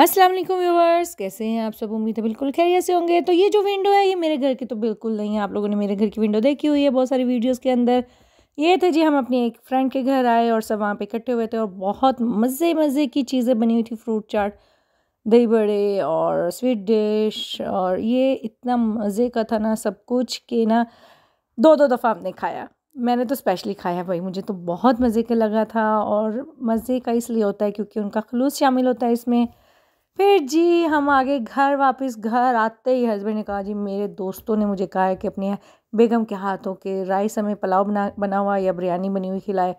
अस्सलाम वालेकुम व्यूवर्स कैसे हैं आप सब उम्मीद है बिल्कुल खैरियत से होंगे तो ये जो विंडो है ये मेरे घर की तो बिल्कुल नहीं है आप लोगों ने मेरे घर की विंडो देखी हुई है बहुत सारी वीडियोस के अंदर ये थे जी हम अपने एक फ्रेंड के घर आए और सब वहाँ पे इकट्ठे हुए थे और बहुत मज़े मज़े की चीज़ें बनी हुई थी फ्रूट चाट दही बड़े और स्वीट डिश और ये इतना मज़े का था ना सब कुछ कि ना दो दो दफ़ा हमने खाया मैंने तो स्पेशली खाया भाई मुझे तो बहुत मज़े का लगा था और मज़े का इसलिए होता है क्योंकि उनका खलूस शामिल होता है इसमें फिर जी हम आगे घर वापस घर आते ही हस्बैंड ने कहा जी मेरे दोस्तों ने मुझे कहा है कि अपने बेगम के हाथों के राइस हमें पुलाव बना बना हुआ या बिरयानी बनी हुई खिलाए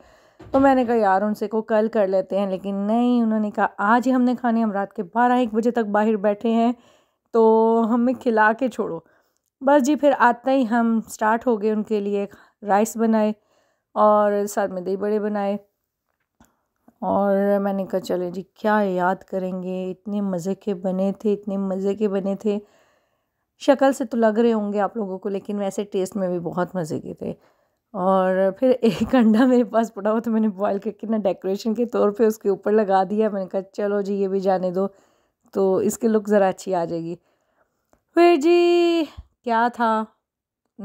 तो मैंने कहा यार उनसे को कल कर लेते हैं लेकिन नहीं उन्होंने कहा आज ही हमने खाने हम रात के बारह एक बजे तक बाहर बैठे हैं तो हमें खिला के छोड़ो बस जी फिर आते ही हम स्टार्ट हो गए उनके लिए राइस बनाए और साथ में दही बड़े बनाए और मैंने कहा चलो जी क्या याद करेंगे इतने मज़े के बने थे इतने मज़े के बने थे शक्ल से तो लग रहे होंगे आप लोगों को लेकिन वैसे टेस्ट में भी बहुत मज़े के थे और फिर एक अंडा मेरे पास पड़ा हुआ तो मैंने बॉयल करके ना डेकोरेशन के तौर पे उसके ऊपर लगा दिया मैंने कहा चलो जी ये भी जाने दो तो इसके लुक ज़रा अच्छी आ जाएगी फिर जी क्या था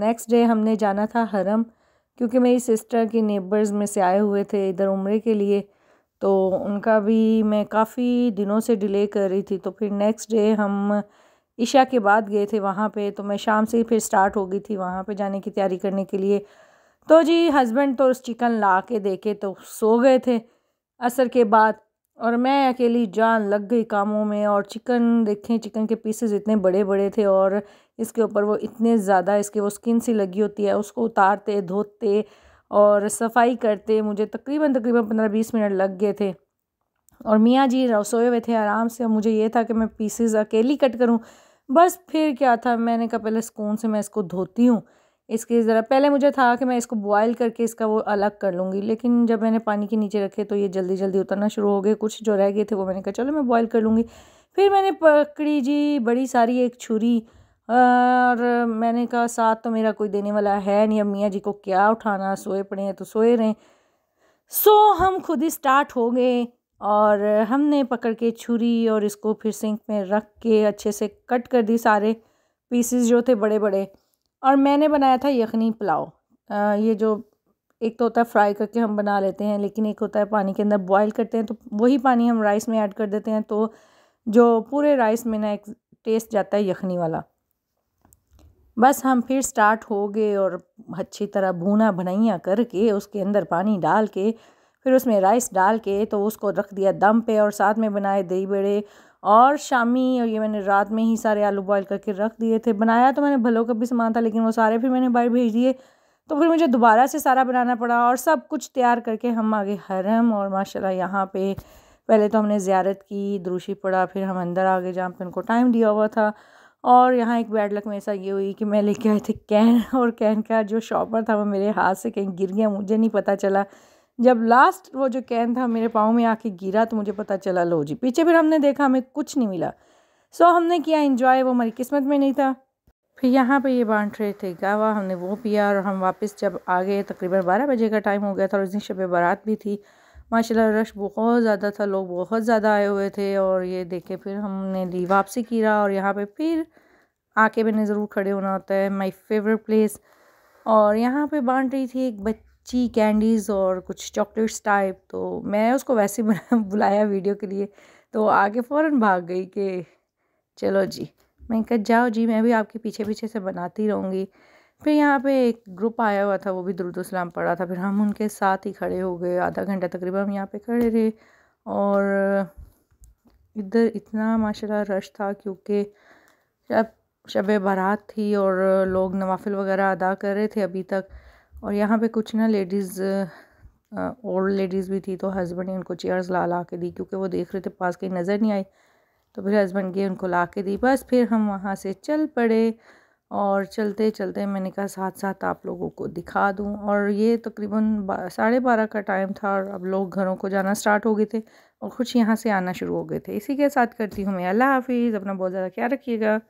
नेक्स्ट डे हमने जाना था हरम क्योंकि मेरी सिस्टर के नेबर्स में से आए हुए थे इधर उम्र के लिए तो उनका भी मैं काफ़ी दिनों से डिले कर रही थी तो फिर नेक्स्ट डे हम ईशा के बाद गए थे वहाँ पे तो मैं शाम से ही फिर स्टार्ट हो गई थी वहाँ पे जाने की तैयारी करने के लिए तो जी हस्बैंड तो उस चिकन ला के देखे तो सो गए थे असर के बाद और मैं अकेली जान लग गई कामों में और चिकन देखें चिकन के पीसेस इतने बड़े बड़े थे और इसके ऊपर वो इतने ज़्यादा इसके वो स्किन सी लगी होती है उसको उतारते धोते और सफाई करते मुझे तकरीबन तकरीबन पंद्रह बीस मिनट लग गए थे और मियाँ जी सोए हुए थे आराम से मुझे ये था कि मैं पीसेस अकेली कट करूँ बस फिर क्या था मैंने कहा पहले स्कून से मैं इसको धोती हूँ इसके ज़रा पहले मुझे था कि मैं इसको बॉयल करके इसका वो अलग कर लूँगी लेकिन जब मैंने पानी के नीचे रखे तो ये जल्दी जल्दी उतरना शुरू हो गए कुछ जो रह गए थे वो मैंने कहा चलो मैं बॉयल कर लूँगी फिर मैंने पकड़ी जी बड़ी सारी एक छुरी और मैंने कहा साथ तो मेरा कोई देने वाला है नहीं अब मियाँ जी को क्या उठाना सोए पड़े हैं तो सोए रहें सो हम खुद ही स्टार्ट हो गए और हमने पकड़ के छुरी और इसको फिर सिंक में रख के अच्छे से कट कर दी सारे पीसेस जो थे बड़े बड़े और मैंने बनाया था यखनी पुलाव ये जो एक तो होता है फ्राई करके हम बना लेते हैं लेकिन एक होता है पानी के अंदर बॉईल करते हैं तो वही पानी हम राइस में ऐड कर देते हैं तो जो पूरे राइस में ना एक टेस्ट जाता है यखनी वाला बस हम फिर स्टार्ट हो गए और अच्छी तरह भूना भनैया करके उसके अंदर पानी डाल के फिर उसमें राइस डाल के तो उसको रख दिया दम पे और साथ में बनाए दही बड़े और शामी और ये मैंने रात में ही सारे आलू बॉयल करके रख दिए थे बनाया तो मैंने भलों का भी सामान था लेकिन वो सारे फिर मैंने बाहर भेज दिए तो फिर मुझे दोबारा से सारा बनाना पड़ा और सब कुछ तैयार करके हम आगे हरम और माशाल्लाह यहाँ पे पहले तो हमने ज़्यारत की दुरुशी पड़ा फिर हम अंदर आ गए जहाँ पर उनको टाइम दिया हुआ था और यहाँ एक बैड लक में ऐसा ये हुई कि मैं लेके आए थे कैन और कैन का जो शॉपर था वो मेरे हाथ से कहीं गिर गया मुझे नहीं पता चला जब लास्ट वो जो कैन था मेरे पाँव में आके गिरा तो मुझे पता चला लो जी पीछे फिर हमने देखा हमें कुछ नहीं मिला सो हमने किया इन्जॉय वो हमारी किस्मत में नहीं था फिर यहाँ पे ये बांट रहे थे गावा हमने वो पिया और हम वापस जब आ गए तकरीबन बारह बजे का टाइम हो गया था और उस दिन शब बारात भी थी माशाल्लाह रश बहुत ज़्यादा था लोग बहुत ज़्यादा आए हुए थे और ये देखे फिर हमने ली वापसी किया और यहाँ पे फिर आके मैंने ज़रूर खड़े होना होता है माय फेवरेट प्लेस और यहाँ पे बांट रही थी एक बच्ची कैंडीज़ और कुछ चॉकलेट्स टाइप तो मैं उसको वैसे बुलाया वीडियो के लिए तो आगे फ़ौर भाग गई कि चलो जी मैं कहा जाओ जी मैं भी आपके पीछे पीछे से बनाती रहूँगी फिर यहाँ पे एक ग्रुप आया हुआ था वो भी सलाम पढ़ा था फिर हम उनके साथ ही खड़े हो गए आधा घंटा तकरीबन हम यहाँ पे खड़े रहे और इधर इतना माशा रश था क्योंकि जब शब बारात थी और लोग नवाफिल वगैरह अदा कर रहे थे अभी तक और यहाँ पे कुछ ना लेडीज़ ओल्ड लेडीज़ भी थी तो हस्बैंड ने उनको चेयर्स ला ला के दी क्योंकि वो देख रहे थे पास कहीं नज़र नहीं आई तो फिर हस्बैंड गए उनको ला के दी बस फिर हम वहाँ से चल पड़े और चलते चलते मैंने कहा साथ साथ आप लोगों को दिखा दूं और ये तकरीबन साढ़े बारह का टाइम था और अब लोग घरों को जाना स्टार्ट हो गए थे और कुछ यहाँ से आना शुरू हो गए थे इसी के साथ करती हूँ मैं अल्लाह हाफिज़ अपना बहुत ज़्यादा ख्याल रखिएगा